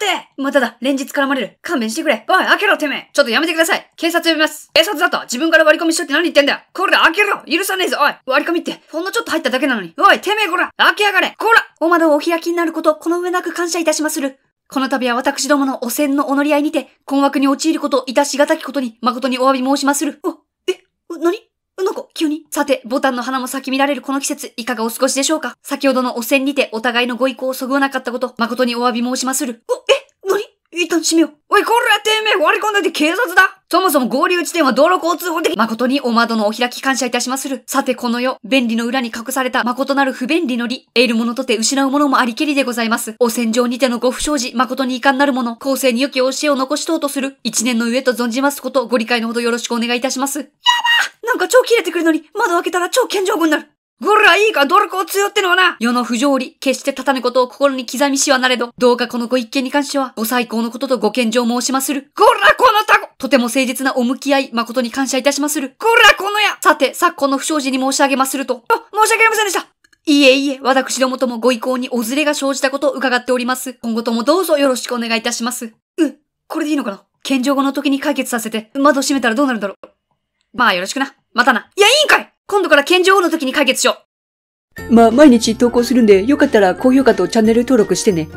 ってまただ、連日絡まれる。勘弁してくれ。おい、開けろ、てめえ。ちょっとやめてください。警察呼びます。警察だと、自分から割り込みしとって何言ってんだよ。こで開けろ許さねえぞ、おい。割り込みって、ほんのちょっと入っただけなのに。おい、てめえこら開けやがれこらお窓をお開きになること、この上なく感謝いたしまする。この度は私どもの汚染のお乗り合いにて、困惑に陥ること、いたしがたきことに、誠にお詫び申しまする。お、さて、ボタンの花も咲き見られるこの季節、いかがお過ごしでしょうか先ほどの汚染にてお互いのご意向をそぐわなかったこと、誠にお詫び申しまする。お、え何一旦閉めよう。おい、こらてめえ割り込んだって警察だそもそも合流地点は道路交通法的誠にお窓のお開き感謝いたしまする。さてこの世、便利の裏に隠された誠なる不便利の理、得るものとて失うものもありけりでございます。汚染上にてのご不祥事、誠に遺憾なるもの、後世に良き教えを残しとうとする、一年の上と存じますこと、ご理解のほどよろしくお願いいたします。なんか超切れてくるのに、窓開けたら超健常軍になる。ぐラいいか、ドルコを強ってのはな世の不条理、決して畳むことを心に刻みしはなれど、どうかこのご一件に関しては、ご最高のこととご健常申しまする。ゴラこのタコとても誠実なお向き合い、誠に感謝いたしまする。ゴラこのやさて、昨今の不祥事に申し上げますると。あ、申し訳ありませんでしたいえいえ、私どもともご意向におずれが生じたことを伺っております。今後ともどうぞよろしくお願いいたします。うん、これでいいのかな健常後の時に解決させて、窓閉めたらどうなるんだろう。まあよろしくな。またな。いや、いいんかい今度から健常王の時に解決しよう。まあ、毎日投稿するんで、よかったら高評価とチャンネル登録してね。